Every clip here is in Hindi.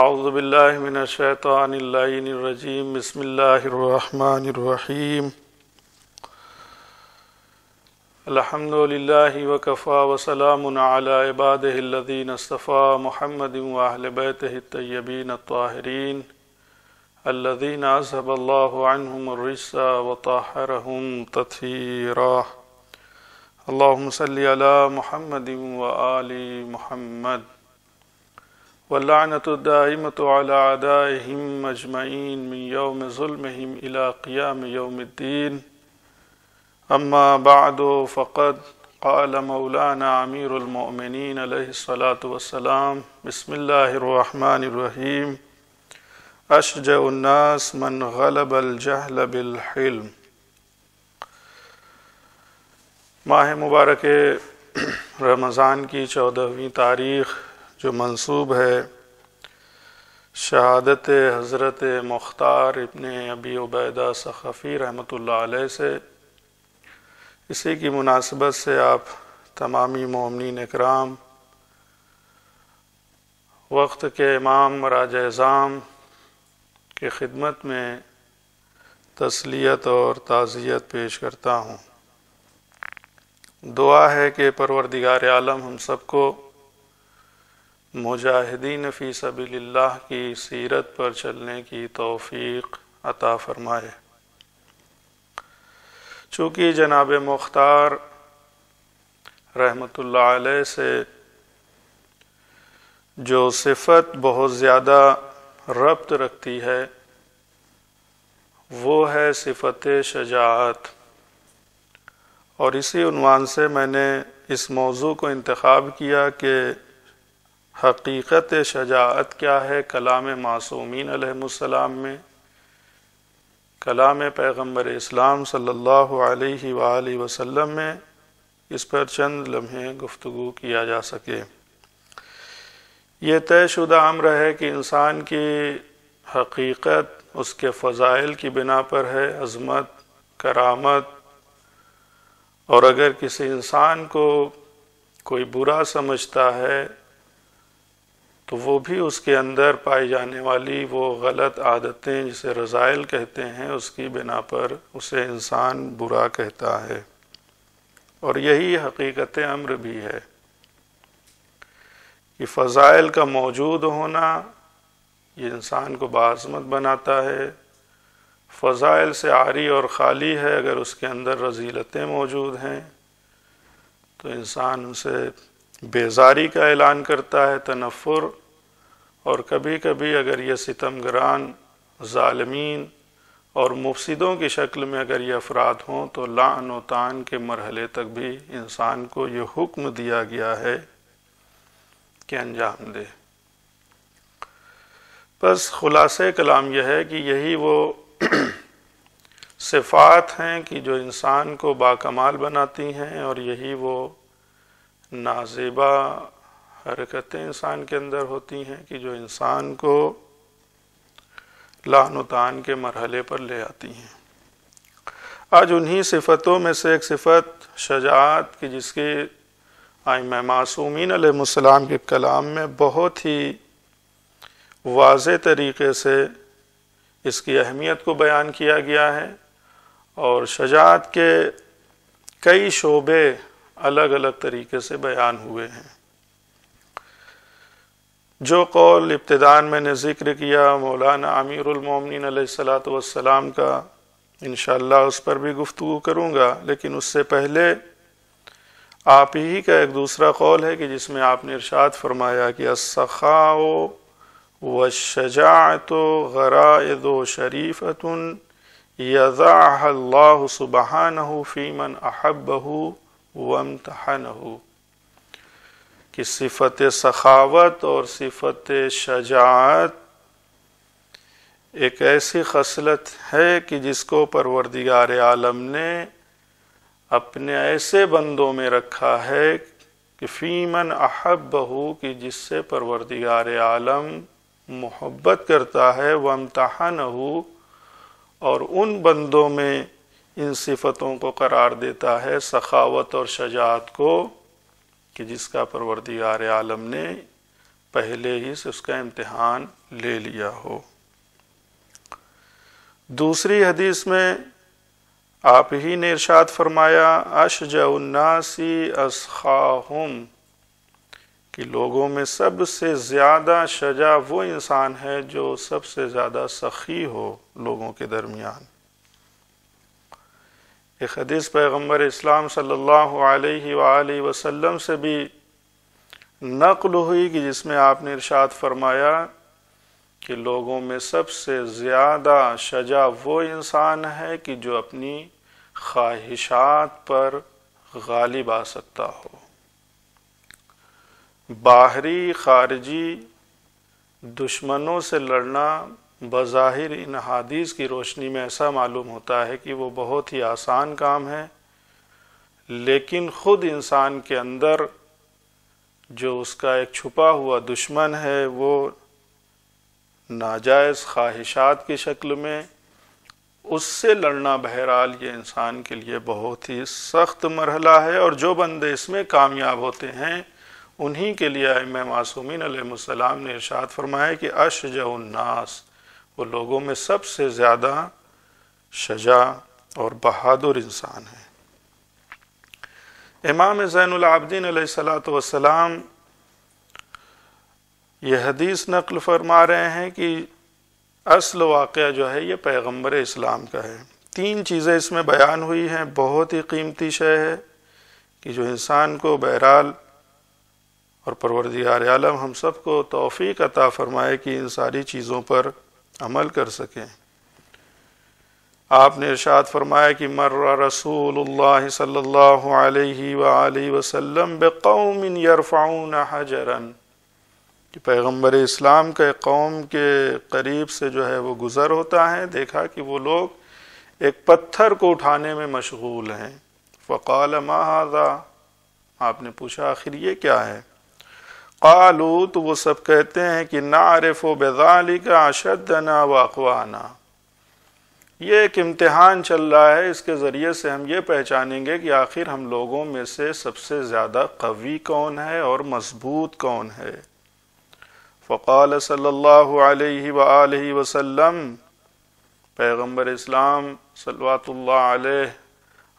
أعوذ بالله من الشيطان اللعين الرجيم بسم الله الرحمن الرحيم الحمد لله وكفى وسلام على عباده الذين اصطفى محمد وأهل بيته الطيبين الطاهرين الذين أذهب الله عنهم الرجس وطهرهم تطهيرا اللهم صل على محمد وآل محمد वल्लानतमत अलादाहिम अजमैन मिन यौम ज़ुल्महिम इला क़ियाम यौमिद्दीन अम्मा बाद फ़क़द قال مولانا أمير المؤمنين عليه الصلاة والسلام بسم الله الرحمن الرحيم أشجع الناس من غلب الجهل بالحلم माह मुबारक रमज़ान की चौदहवीं तारीख़ जो मंसूब है शहादत हज़रत मुख्तार इबन अबी उबैदा सख़फ़ी रहमत से इसी की मुनासबत से आप तमामी ममिन कराम वक्त के इमाम राज एज़ाम की खिदमत में तसलियत और ताज़ियत पेश करता हूँ दुआ है कि परवरदिगार आलम हम सबको मुजाहिदीन फ़ी सबील्ला की सीरत पर चलने की तोफ़ी अता फरमाए चूँकि जनाब मुख्तार रहमतुल्लाह अलैह से जो सिफत बहुत ज़्यादा रब्त रखती है वो है सिफत शजात और इसी उनवान से मैंने इस मौजू को इंतखब किया कि हकीकत शजात क्या है कलाम मासूमिन अलैहिस्सलाम में कलाम पैगंबर इस्लाम सल्लल्लाहु अलैहि सल्ला वसल्लम में इस पर चंद लम्हे गुफ्तु किया जा सके ये तयशुदा अम्र है कि इंसान की हकीकत उसके फ़ज़ाइल की बिना पर है अजमत करामत और अगर किसी इंसान को कोई बुरा समझता है तो वो भी उसके अंदर पाई जाने वाली वो गलत आदतें जिसे रज़ाइल कहते हैं उसकी बिना पर उसे इंसान बुरा कहता है और यही हकीकत अम्र भी है कि फ़ज़ाइल का मौजूद होना ये इंसान को बासमत बनाता है फ़ज़ाइल से आरी और ख़ाली है अगर उसके अंदर रजीलतें मौजूद हैं तो इंसान उसे बेजारी का ऐलान करता है तनफ़ुर और कभी कभी अगर ये सितमगरान ालमीन और मुफसदों की शक्ल में अगर ये अफराद हों तो लान व तान के मरहले तक भी इंसान को ये हुक्म दिया गया है कि अंजाम दे बस खुलासे कलाम यह है कि यही वो सिफात हैं कि जो इंसान को बाकमाल बनाती हैं और यही वो नाजेबा हरकतें इंसान के अंदर होती हैं कि जो इंसान को लान तान के मरहले पर ले आती हैं आज उन्हीं सिफतों में से एक सिफत शजात की जिसकी आइम मासूमिन अलैहिस्सलाम के कलाम में बहुत ही वाज तरीके से इसकी अहमियत को बयान किया गया है और शजात के कई शोबे अलग अलग तरीके से बयान हुए हैं जो कौल इब्तदान मैंने ज़िक्र किया मौलाना आमिरमिन सलात का इन उस पर भी गुफ्तु करूँगा लेकिन उससे पहले आप ही का एक दूसरा कौल है कि जिसमें आपने इरशाद फरमाया कि असखाओ व शजात गराद शरीफ़तन यज़ाह सुबहानहू फ़ीमन अहबहू वम तहनहू कि सिफत सखावत और सिफत शजात एक ऐसी खसलत है कि जिसको परवरदिगार आलम ने अपने ऐसे बंदों में रखा है कि फ़ीमन अहब बहू कि जिससे परवरदिगार आलम मोहब्बत करता है वम तहन हो और उन बंदों में इन सिफतों को करार देता है सखावत और शजात को कि जिसका परवरदिगार आलम ने पहले ही से उसका इम्तहान ले लिया हो दूसरी हदीस में आप ही ने इरशाद फरमाया अश जन्नासी असखाहम कि लोगों में सबसे ज़्यादा शजा वो इंसान है जो सबसे ज़्यादा सखी हो लोगों के दरमियान एक हदीस पैगम्बर इस्लाम सल्लल्लाहु अलैहि से भी नकल हुई कि जिसमें आपने इरशाद फरमाया कि लोगों में सबसे ज़्यादा शजा वो इंसान है कि जो अपनी ख्वाहिशात पर गालिब आ सकता हो बाहरी खारजी दुश्मनों से लड़ना बज़ाहिर इन हादीस की रोशनी में ऐसा मालूम होता है कि वो बहुत ही आसान काम है लेकिन ख़ुद इंसान के अंदर जो उसका एक छुपा हुआ दुश्मन है वो नाजायज़ ख्वाहिशात की शक्ल में उससे लड़ना बहरहाल ये इंसान के लिए बहुत ही सख्त मरहला है और जो बंदे इसमें कामयाब होते हैं उन्हीं के लिए मासूमिन ने इरशाद फरमाया कि अशजनास वो लोगों में सबसे ज़्यादा शजा और बहादुर इंसान है इमाम ज़ैनआबदीन सलाम यह हदीस नकल फरमा रहे हैं कि असल वाक़ जो है ये पैगम्बर इस्लाम का है तीन चीज़ें इसमें बयान हुई हैं बहुत ही कीमती शय है कि जो इंसान को बहरहाल और परवरदिगार आलम हम सब को तोफ़ी अता फ़रमाए कि इन सारी चीज़ों पर अमल कर सकें आपने इरशाद फरमाया कि मर रसूल सल्ला अलैहि वसल्लम यरफाउन हजरन कि पैगम्बर इस्लाम के कौम के करीब से जो है वो गुज़र होता है देखा कि वो लोग एक पत्थर को उठाने में मशगूल हैं फ़काल माहाजा आपने पूछा आखिर ये क्या है कालू तो वो सब कहते हैं कि नारफ बेजाली का अशदना वाकवाना ये एक इम्तहान चल रहा है इसके ज़रिए से हम ये पहचानेंगे कि आखिर हम लोगों में से सबसे ज़्यादा कवी कौन है और मजबूत कौन है फ़काल सल्ला वसम पैगम्बर इस्लाम सल्ला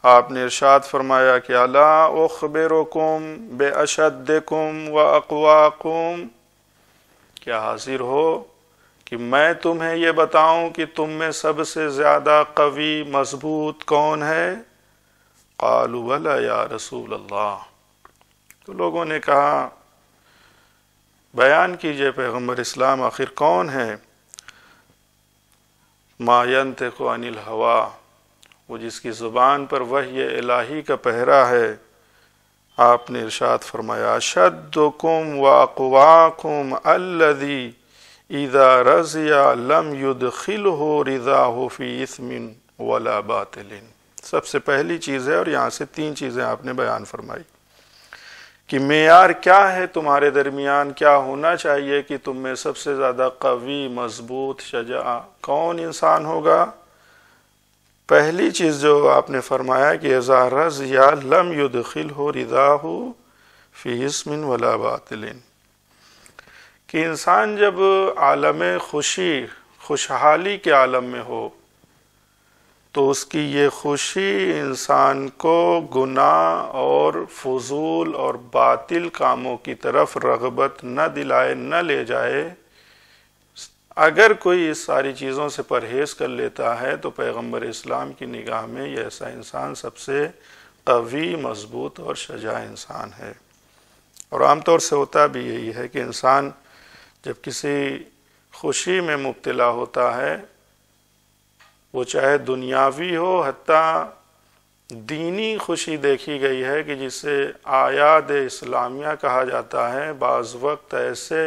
आपने इर्शाद फरमाया कि अला उखबिरुकुम बेअशदकुम व अकवाकुम क्या हाजिर हो कि मैं तुम्हें ये बताऊं कि तुम में सबसे ज्यादा कवि मजबूत कौन है कालू वला या रसूल अल्लाह तो लोगों ने कहा बयान कीजिए पैगम्बर इस्लाम आखिर कौन है मायंत को अनिल हवा वो जिसकी ज़ुबान पर वह ये इलाही का पहरा है आपने इरशाद फरमाया शदुकुम वाकुम अल्लदी इदा रज़िया लम युद खिल हो रज़ा हो फ़ी इसमिन वला बातिलिन सबसे पहली चीज़ है और यहाँ से तीन चीज़ें आपने बयान फरमाई कि मेयार क्या है तुम्हारे दरमियान क्या होना चाहिए कि तुम में सबसे ज़्यादा कवी मजबूत शजा कौन इंसान होगा पहली चीज़ जो आपने फरमाया कि रज या लम ख़िल हो रिदा हो फ़ीसमिन वला बातिलिन कि इंसान जब आलम खुशी खुशहाली के आलम में हो तो उसकी ये खुशी इंसान को गुनाह और फजूल और बातिल कामों की तरफ रगबत न दिलाए न ले जाए अगर कोई इस सारी चीज़ों से परहेज कर लेता है तो पैगंबर इस्लाम की निगाह में यह ऐसा इंसान सबसे कवी मजबूत और शजा इंसान है और आमतौर से होता भी यही है कि इंसान जब किसी खुशी में मुबतला होता है वो चाहे दुनियावी हो हती दीनी खुशी देखी गई है कि जिसे आयाद इस्लामिया कहा जाता है बाज़ वक्त ऐसे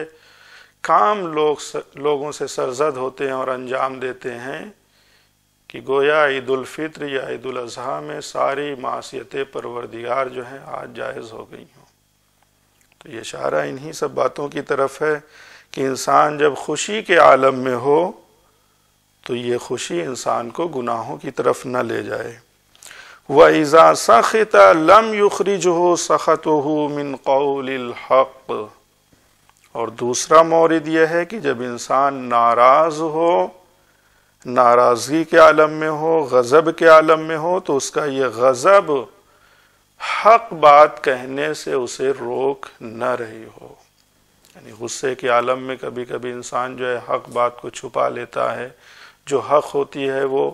काम लोग लोगों से सरजद होते हैं और अंजाम देते हैं कि गोया ईद फित्र या ईद अजहा में सारी मासीतें परवरदिगार जो हैं आज जायज़ हो गई हों तो ये इशारा इन्हीं सब बातों की तरफ है कि इंसान जब खुशी के आलम में हो तो ये खुशी इंसान को गुनाहों की तरफ न ले जाए व ईज़ा सखत लम युखरिज हो सखत हो मिन कौल हक़ और दूसरा मौरद यह है कि जब इंसान नाराज हो नाराज़गी के आलम में हो गज़ब के आलम में हो तो उसका यह गज़ब हक बात कहने से उसे रोक न रही हो यानी गुस्से के आलम में कभी कभी इंसान जो है हक बात को छुपा लेता है जो हक होती है वो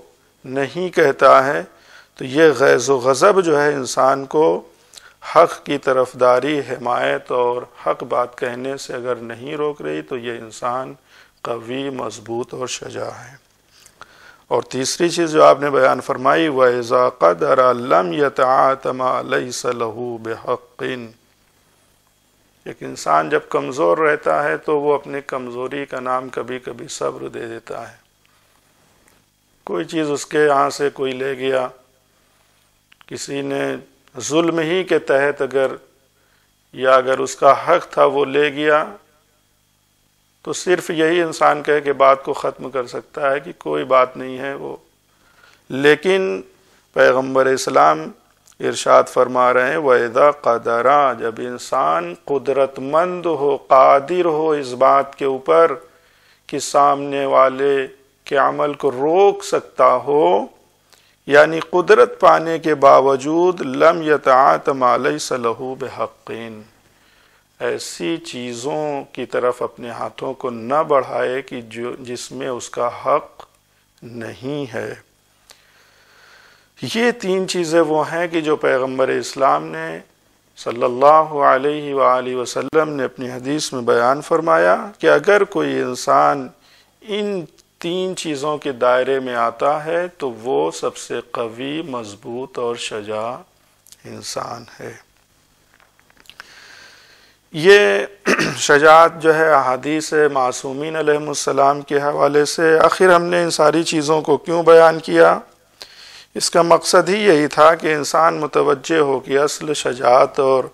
नहीं कहता है तो ये गैज़ गज़ब जो है इंसान को हक की तरफदारी हमायत और हक बात कहने से अगर नहीं रोक रही तो ये इंसान कवी मजबूत और शजा है और तीसरी चीज़ जो आपने बयान फरमाई वज़ा कदर लम यतमा एक इंसान जब कमज़ोर रहता है तो वो अपनी कमज़ोरी का नाम कभी कभी सब्र दे देता है कोई चीज़ उसके यहाँ से कोई ले गया किसी ने जुल्म ही के तहत अगर या अगर उसका हक था वो ले गया तो सिर्फ यही इंसान कह के बात को ख़त्म कर सकता है कि कोई बात नहीं है वो लेकिन पैगम्बर इस्लाम इरशाद फरमा रहे हैं वैदा कदरा जब इंसान कुदरतमंद हो कादिर हो इस बात के ऊपर कि सामने वाले के अमल को रोक सकता हो यानी कुदरत पाने के बावजूद लम मालई सलहू बहक़ीन ऐसी चीज़ों की तरफ अपने हाथों को न बढ़ाए कि जो जिसमें उसका हक नहीं है ये तीन चीज़ें वो हैं कि जो पैगंबर इस्लाम ने सल्लल्लाहु अलैहि सल्ला वसल्लम ने अपनी हदीस में बयान फरमाया कि अगर कोई इंसान इन तीन चीज़ों के दायरे में आता है तो वो सबसे कवी मजबूत और शजा इंसान है ये शजात जो है अहादीस मासूमिन अलैहिस्सलाम के हवाले से आखिर हमने इन सारी चीज़ों को क्यों बयान किया इसका मकसद ही यही था कि इंसान मुतवजह हो कि असल शजात और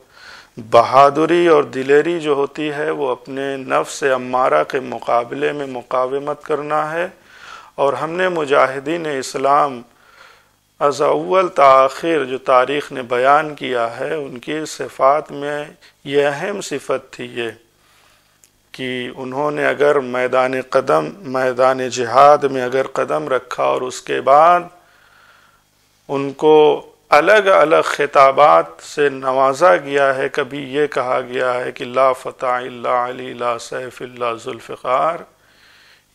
बहादुरी और दिलेरी जो होती है वो अपने से अम्मारा के मुकाबले में मुकावमत करना है और हमने मुजाहिदीन इस्लाम अज़ल तखिर जो तारीख़ ने बयान किया है उनकी सिफात में यह अहम सिफत थी ये कि उन्होंने अगर मैदान कदम मैदान जिहाद में अगर कदम रखा और उसके बाद उनको अलग अलग खिताबात से नवाजा गया है कभी ये कहा गया है कि ला फ़ता ला अली ला सैफ़ ला जुल्फ़ार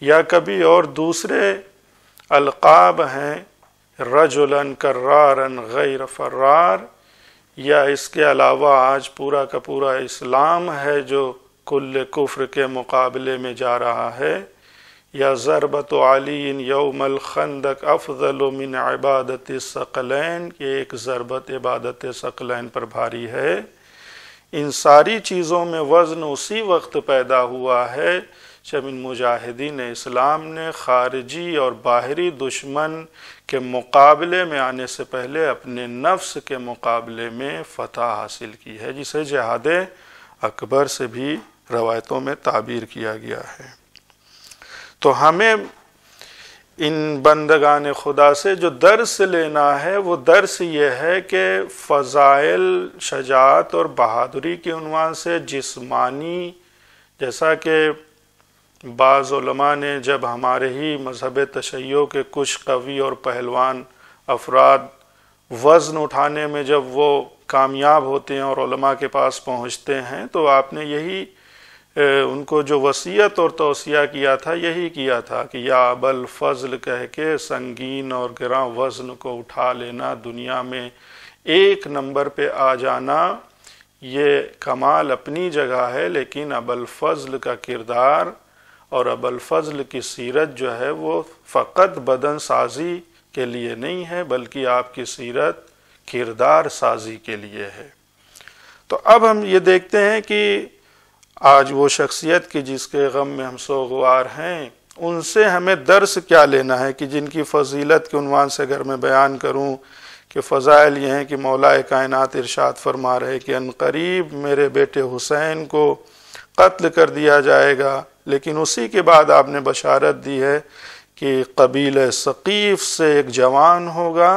या कभी और दूसरे अलकाब हैं रजुलन कर्रारन गैर फर्रार या इसके अलावा आज पूरा का पूरा इस्लाम है जो कुल्ल कुफ्र के मुकाबले में जा रहा है या ज़रबत अलीन यौमल खंदक अफजल मिन इबादत सकलैन के एक ज़रबत इबादत सकलैन पर भारी है इन सारी चीज़ों में वज़न उसी वक्त पैदा हुआ है जब इन मुजाहिदीन इस्लाम ने खारजी और बाहरी दुश्मन के मुकाबले में आने से पहले अपने नफ्स के मुकाबले में फतह हासिल की है जिसे जहाद अकबर से भी रवायतों में ताबीर किया गया है तो हमें इन बंदगान खुदा से जो दर्स लेना है वो दर्स ये है कि फ़ज़ाइल शजात और बहादुरी के उनवान से जिस्मानी जैसा कि बाज़ा ने जब हमारे ही मजहब तशैयों के कुछ कवि और पहलवान अफराद वज़न उठाने में जब वो कामयाब होते हैं और के पास पहुँचते हैं तो आपने यही उनको जो वसीयत और तोसिया किया था यही किया था कि या अबल फजल कह के संगीन और ग्रा वज़न को उठा लेना दुनिया में एक नंबर पे आ जाना ये कमाल अपनी जगह है लेकिन अबल फजल का किरदार और अबल फजल की सीरत जो है वो फ़कत बदन साजी के लिए नहीं है बल्कि आपकी सीरत किरदार साजी के लिए है तो अब हम ये देखते हैं कि आज वो शख्सियत की जिसके गम में हम सोगवार हैं उनसे हमें दर्स क्या लेना है कि जिनकी फजीलत के उनवान से अगर मैं बयान करूं कि फ़ज़ाइल ये हैं कि मौलाए कायनात इरशाद फरमा रहे कि अनकरीब मेरे बेटे हुसैन को कत्ल कर दिया जाएगा लेकिन उसी के बाद आपने बशारत दी है कि कबील सकीफ़ से एक जवान होगा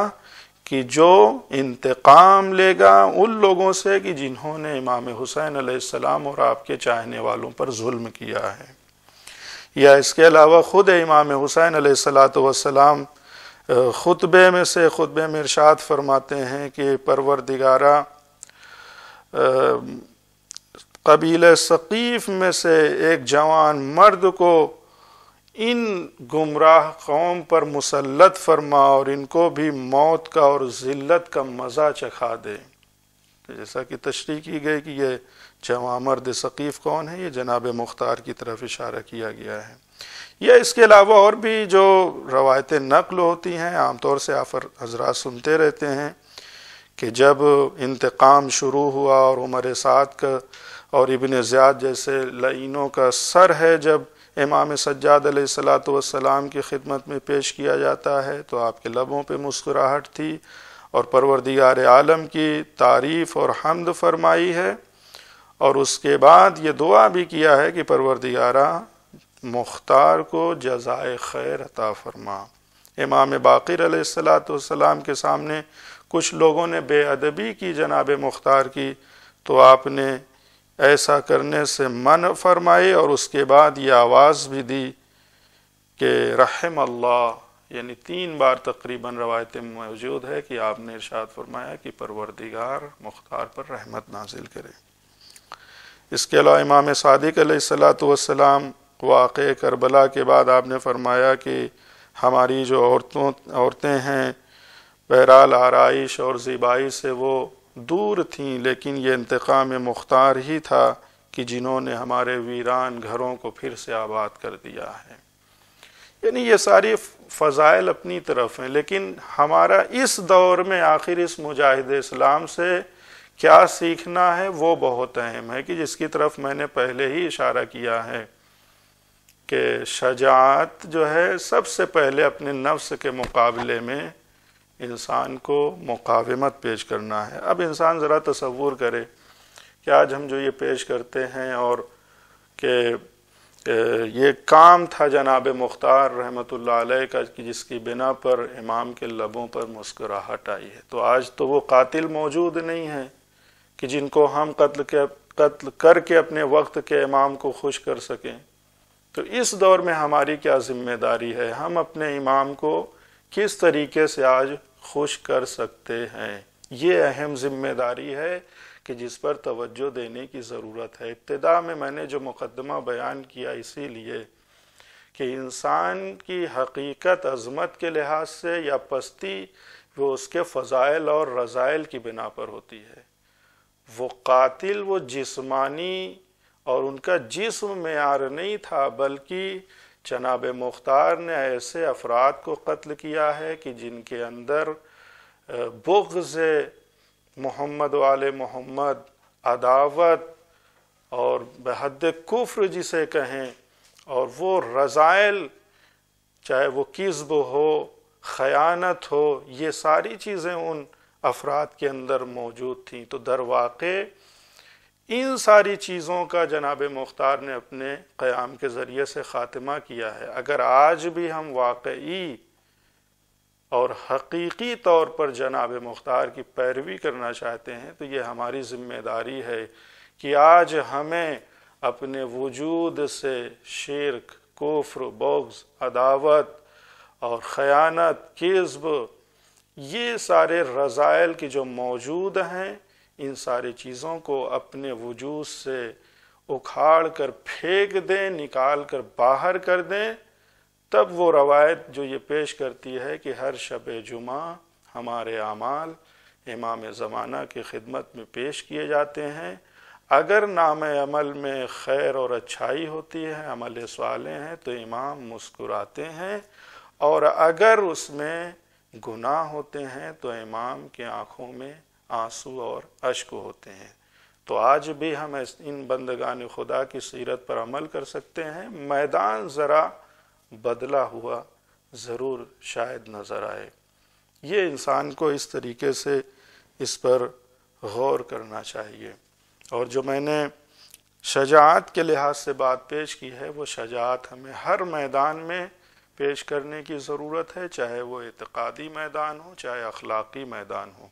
कि जो इंतकाम लेगा उन लोगों से कि जिन्होंने इमाम हुसैन सलाम और आपके चाहने वालों पर जुल्म किया है या इसके अलावा ख़ुद इमाम हुसैन सलाम ख़ुतबे में से ख़ुतबे में इरशाद फरमाते हैं कि परवरदिगारा कबील सकीफ़ में से एक जवान मर्द को इन गुमराह कौम पर मुसलत फरमा और इनको भी मौत का और ज़िल्लत का मज़ा चखा दे तो जैसा कि तशरी की गई कि यह मर्द सकीफ़ कौन है ये जनाब मुख्तार की तरफ इशारा किया गया है या इसके अलावा और भी जो रवायत नकल होती हैं आमतौर से आफर हजरा सुनते रहते हैं कि जब इंतकाम शुरू हुआ और उमर साद का और इबन ज़्याद जैसे लइनों का सर है जब इमाम सज्जाद सलाम की खिदमत में पेश किया जाता है तो आपके लबों पे मुस्कुराहट थी और परवरदिगार आलम की तारीफ़ और हमद फरमाई है और उसके बाद ये दुआ भी किया है कि परवरदिगारा मुख्तार को जजाय खैर अता फरमा इमाम बाकर सलाम के सामने कुछ लोगों ने बेअदबी की जनाब मुख्तार की तो आपने ऐसा करने से मन फरमाए और उसके बाद ये आवाज़ भी दी कि रहम अल्लाह यानी तीन बार तकरीबन रवायत मौजूद है कि आपने इरशाद फरमाया कि परवरदिगार मुख्तार पर रहमत नाजिल करे इसके अलावा इमाम सादिक सलाम वाक़ करबला के बाद आपने फरमाया कि हमारी जो औरतों औरतें हैं बहरहाल आरइश और ज़िबाई से वो दूर थीं लेकिन ये इंतकाम मुख्तार ही था कि जिन्होंने हमारे वीरान घरों को फिर से आबाद कर दिया है यानी ये सारी फ़जाइल अपनी तरफ हैं लेकिन हमारा इस दौर में आखिर इस मुजाहिद इस्लाम से क्या सीखना है वो बहुत अहम है कि जिसकी तरफ मैंने पहले ही इशारा किया है कि शजात जो है सबसे पहले अपने नफ्स के मुकाबले में इंसान को मुकावमत पेश करना है अब इंसान ज़रा तस्वूर करे कि आज हम जो ये पेश करते हैं और के ये काम था जनाब मुख्तार रहमत का जिसकी बिना पर इमाम के लबों पर मुस्कुराहट आई है तो आज तो वो कातिल मौजूद नहीं है कि जिनको हम कत्ल के कत्ल करके अपने वक्त के इमाम को खुश कर सकें तो इस दौर में हमारी क्या जिम्मेदारी है हम अपने इमाम को किस तरीके से आज खुश कर सकते हैं ये अहम जिम्मेदारी है कि जिस पर तवज्जो देने की ज़रूरत है इब्तदा में मैंने जो मुकदमा बयान किया इसीलिए कि इंसान की हकीकत अजमत के लिहाज से या पस्ती वो उसके फ़जाइल और रज़ाइल की बिना पर होती है वो कातिल वो जिस्मानी और उनका जिस्म मैार नहीं था बल्कि जनाब मुख्तार ने ऐसे अफराद को कत्ल किया है कि जिनके अंदर बुग्ज़ मोहम्मद वाल मोहम्मद अदावत और बेहद कुफ्र जिसे कहें और वो रज़ाइल चाहे वो किस्ब हो ख़यानत हो ये सारी चीज़ें उन अफराद के अंदर मौजूद थी तो दर वाक़ इन सारी चीज़ों का जनाब मुख्तार ने अपने क़याम के ज़रिए से ख़ात्मा किया है अगर आज भी हम वाकई और हकीकी तौर पर जनाब मुख्तार की पैरवी करना चाहते हैं तो ये हमारी जिम्मेदारी है कि आज हमें अपने वजूद से शिरक कोफ्र बोग्स अदावत और ख़यानत किस्ब ये सारे रज़ाइल की जो मौजूद हैं इन सारी चीज़ों को अपने वजूद से उखाड़ कर फेंक दें निकाल कर बाहर कर दें तब वो रवायत जो ये पेश करती है कि हर शब जुमा हमारे अमाल इमाम ज़माना की खिदमत में पेश किए जाते हैं अगर नाम अमल में खैर और अच्छाई होती है अमल सवाले हैं तो इमाम मुस्कुराते हैं और अगर उसमें गुनाह होते हैं तो इमाम के आँखों में आंसू और अश्क होते हैं तो आज भी हम इन बंदगान खुदा की सीरत पर अमल कर सकते हैं मैदान ज़रा बदला हुआ ज़रूर शायद नज़र आए ये इंसान को इस तरीके से इस पर गौर करना चाहिए और जो मैंने शजात के लिहाज से बात पेश की है वो शजात हमें हर मैदान में पेश करने की ज़रूरत है चाहे वो इतक़ादी मैदान हो चाहे अखलाक़ी मैदान हो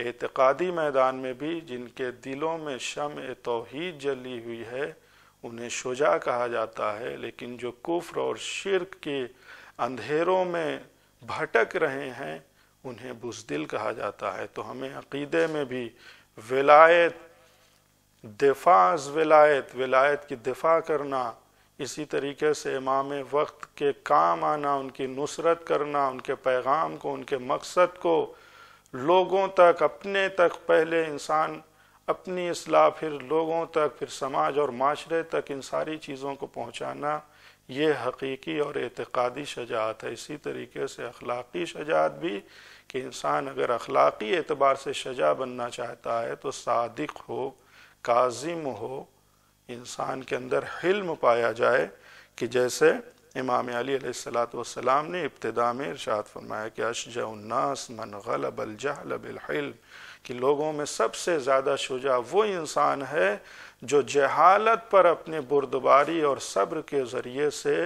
एतकादी मैदान में भी जिनके दिलों में शम तोहद जली हुई है उन्हें शुजा कहा जाता है लेकिन जो कुफ्र और शिरक के अंधेरों में भटक रहे हैं उन्हें बुजदिल कहा जाता है तो हमें अकीदे में भी विलायत दिफाज विलायत विलायत की दिफा करना इसी तरीके से इमाम वक्त के काम आना उनकी नुसरत करना उनके पैगाम को उनके मकसद को लोगों तक अपने तक पहले इंसान अपनी असलाह फिर लोगों तक फिर समाज और माशरे तक इन सारी चीज़ों को पहुँचाना ये हकीकी और एतक़ादी शजात है इसी तरीके से अखलाक़ी शजात भी कि इंसान अगर अखलाक़ी एतबार से शजा बनना चाहता है तो सादक हो काजिम हो इंसान के अंदर हिल्म पाया जाए कि जैसे इमाम अलीसलाम ने इब्तदा में इर्शाद फरमाया कि अशजनास मन गलबलजहलबिल कि लोगों में सबसे ज़्यादा शुजा वो इंसान है जो जहालत पर अपने बुरदबारी और सब्र के ज़रिए से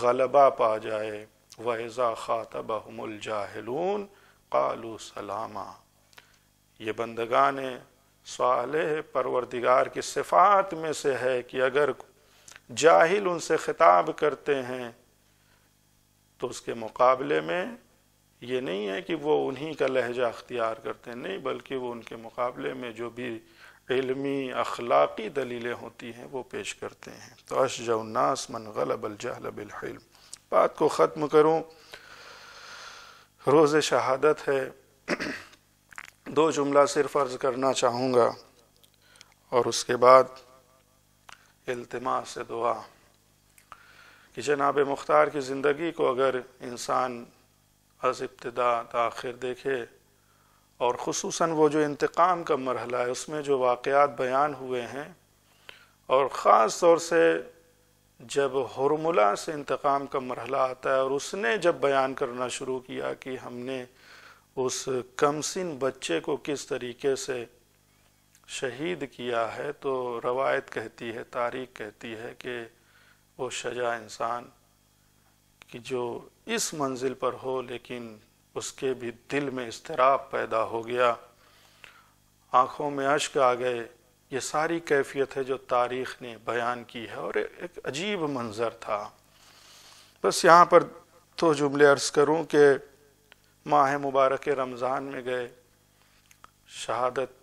गलबा पा जाए वज़ा हमजाहलून कालू सलामा ये ने सवाल परवरदिगार की सिफात में से है कि अगर जाहिल उनसे खिताब करते हैं तो उसके मुकाबले में ये नहीं है कि वो उन्हीं का लहजा अख्तियार करते हैं नहीं बल्कि वो उनके मुकाबले में जो भी इलमी अखलाकी दलीलें होती हैं वो पेश करते हैं तो अशजनास मन गलबलजहलबिल्म बात को ख़त्म करूँ रोज़ शहादत है दो जुमला सिर्फ अर्ज़ करना चाहूँगा और उसके बाद से दुआ कि जनाब मुख्तार की ज़िंदगी को अगर इंसान अज इब्तदा तखिर देखे और खसूस वो जो इंतकाम का मरहला है उसमें जो वाक़ात बयान हुए हैं और ख़ास तौर से जब हरमुला से इंतकाम का मरहला आता है और उसने जब बयान करना शुरू किया कि हमने उस कमसिन बच्चे को किस तरीके से शहीद किया है तो रवायत कहती है तारीख कहती है कि वो शजा इंसान कि जो इस मंजिल पर हो लेकिन उसके भी दिल में इसतराब पैदा हो गया आँखों में अश्क आ गए ये सारी कैफियत है जो तारीख ने बयान की है और एक अजीब मंज़र था बस यहाँ पर तो जुमले अर्ज़ करूँ कि माह मुबारक रमज़ान में गए शहादत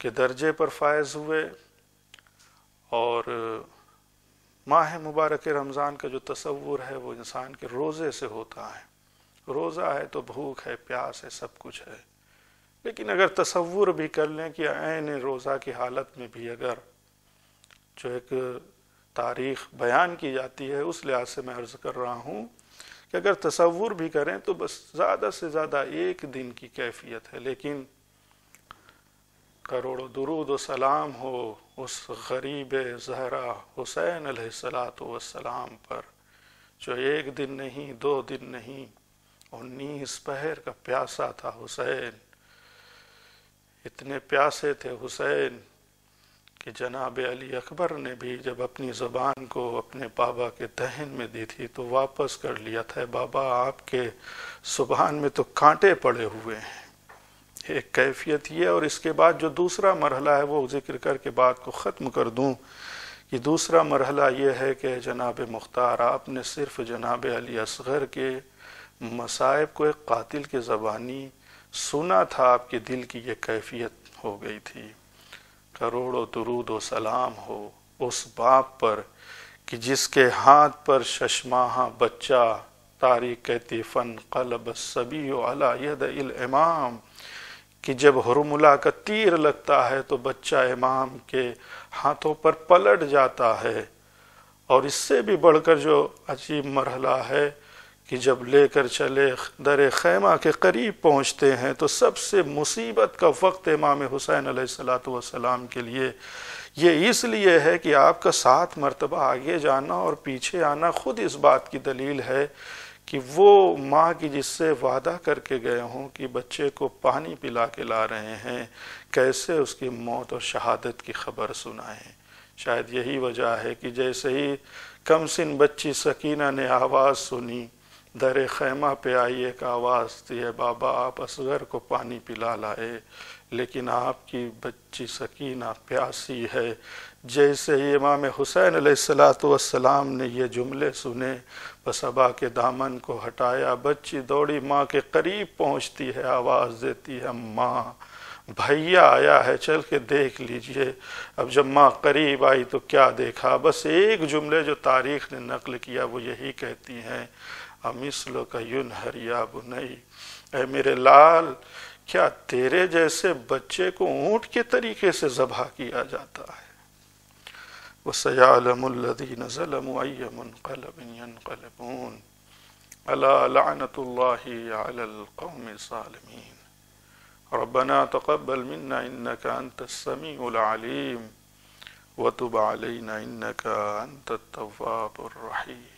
के दर्जे पर फायज हुए और माह मुबारक रमज़ान का जो तस्वूर है वो इंसान के रोज़े से होता है रोज़ा है तो भूख है प्यास है सब कुछ है लेकिन अगर तस्वूर भी कर लें कि आन रोज़ा की हालत में भी अगर जो एक तारीख बयान की जाती है उस लिहाज से मैं अर्ज़ कर रहा हूँ कि अगर तस्वूर भी करें तो बस ज़्यादा से ज़्यादा एक दिन की कैफियत है लेकिन करोड़ों दुरूद सलाम हो उस गरीब जहरा हुसैन सलाम पर जो एक दिन नहीं दो दिन नहीं उन्नीस पहर का प्यासा था हुसैन इतने प्यासे थे हुसैन कि जनाब अली अकबर ने भी जब अपनी ज़बान को अपने बाबा के दहन में दी थी तो वापस कर लिया था बाबा आपके ज़ुबान में तो कांटे पड़े हुए हैं एक कैफियत ये और इसके बाद जो दूसरा मरहला है वो ज़िक्र करके बात को ख़त्म कर दूँ कि दूसरा मरहला ये है कि जनाब मुख्तार आपने सिर्फ जनाब अली असगर के मसायब को एक कातिल के ज़बानी सुना था आपके दिल की ये कैफियत हो गई थी करोड़ों दरूद व सलाम हो उस बाप पर कि जिसके हाथ पर शशमा बच्चा तारीख तिफन कलब सभी अला यद इमाम कि जब हरमुला का तीर लगता है तो बच्चा इमाम के हाथों पर पलट जाता है और इससे भी बढ़कर जो अजीब मरहला है कि जब लेकर चले दर खैमा के करीब पहुँचते हैं तो सबसे मुसीबत का वक्त इमाम हुसैन सलाम के लिए ये इसलिए है कि आपका सात मरतबा आगे जाना और पीछे आना ख़ुद इस बात की दलील है कि वो माँ की जिससे वादा करके गए हों कि बच्चे को पानी पिला के ला रहे हैं कैसे उसकी मौत और शहादत की खबर सुनाएं शायद यही वजह है कि जैसे ही कम सिन बच्ची सकीना ने आवाज़ सुनी दर खैमा पे आई एक आवाज़ थी तो है बाबा आप असगर को पानी पिला लाए लेकिन आपकी बच्ची सकीना प्यासी है जैसे ही इमाम हुसैन सलाम ने ये जुमले सुने बसबा के दामन को हटाया बच्ची दौड़ी माँ के करीब पहुँचती है आवाज़ देती है माँ भैया आया है चल के देख लीजिए अब जब माँ करीब आई तो क्या देखा बस एक जुमले जो तारीख ने नकल किया वो यही कहती हैं अमिसलो का युन हरिया बुनई ए मेरे लाल क्या तेरे जैसे बच्चे को ऊँट के तरीके से जबह किया जाता है وسيعلم الذين ظلموا أي منقلب ينقلبون ألا لعنة الله على القوم الظالمين ربنا تقبل منا إنك أنت السميع العليم وتب علينا إنك أنت التواب الرحيم